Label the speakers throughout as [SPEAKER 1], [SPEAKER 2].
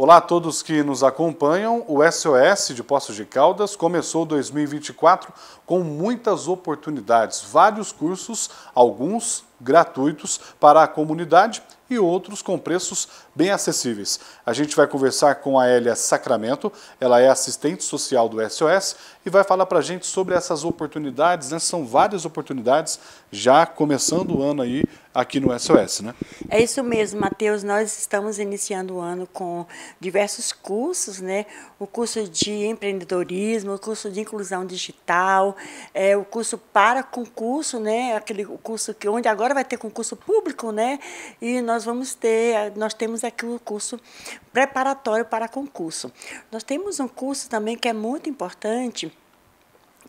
[SPEAKER 1] Olá a todos que nos acompanham. O SOS de Poços de Caldas começou 2024 com muitas oportunidades, vários cursos, alguns gratuitos para a comunidade e outros com preços bem acessíveis. A gente vai conversar com a Elia Sacramento, ela é assistente social do SOS e vai falar para a gente sobre essas oportunidades, né? São várias oportunidades já começando o ano aí aqui no SOS, né?
[SPEAKER 2] É isso mesmo, Matheus. Nós estamos iniciando o ano com diversos cursos, né? O curso de empreendedorismo, o curso de inclusão digital, é, o curso para concurso, né? Aquele curso que onde agora vai ter concurso público, né? E nós nós vamos ter, eh, nós temos aqui o um curso preparatório para concurso. Nós temos um curso também que é muito importante,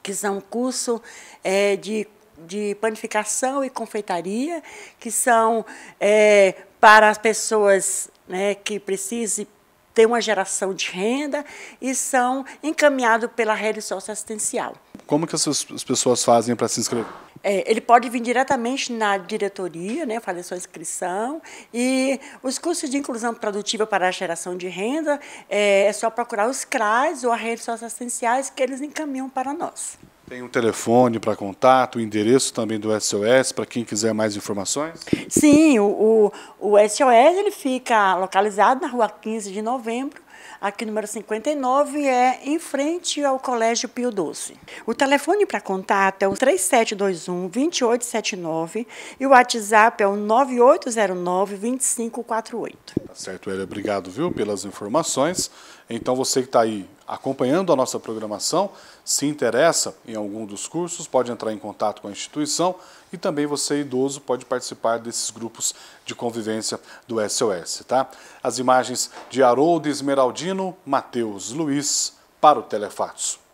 [SPEAKER 2] que são um curso é, de de panificação e confeitaria, que são é, para as pessoas né, que precisem ter uma geração de renda e são encaminhados pela rede socioassistencial.
[SPEAKER 1] Como que as pessoas fazem para se inscrever?
[SPEAKER 2] É, ele pode vir diretamente na diretoria, né, fazer sua inscrição. E os cursos de inclusão produtiva para a geração de renda, é, é só procurar os CRAs ou as redes essenciais que eles encaminham para nós.
[SPEAKER 1] Tem um telefone para contato, o endereço também do SOS, para quem quiser mais informações?
[SPEAKER 2] Sim, o, o, o SOS ele fica localizado na rua 15 de novembro, aqui número 59, é em frente ao Colégio Pio Doce. O telefone para contato é o 3721-2879 e o WhatsApp é o 9809-2548.
[SPEAKER 1] Tá certo, Hélio, obrigado, viu, pelas informações. Então, você que está aí acompanhando a nossa programação, se interessa em algum dos cursos, pode entrar em contato com a instituição e também você, idoso, pode participar desses grupos de convivência do SOS, tá? As imagens de Haroldo Esmeraldino, Matheus Luiz, para o Telefatos.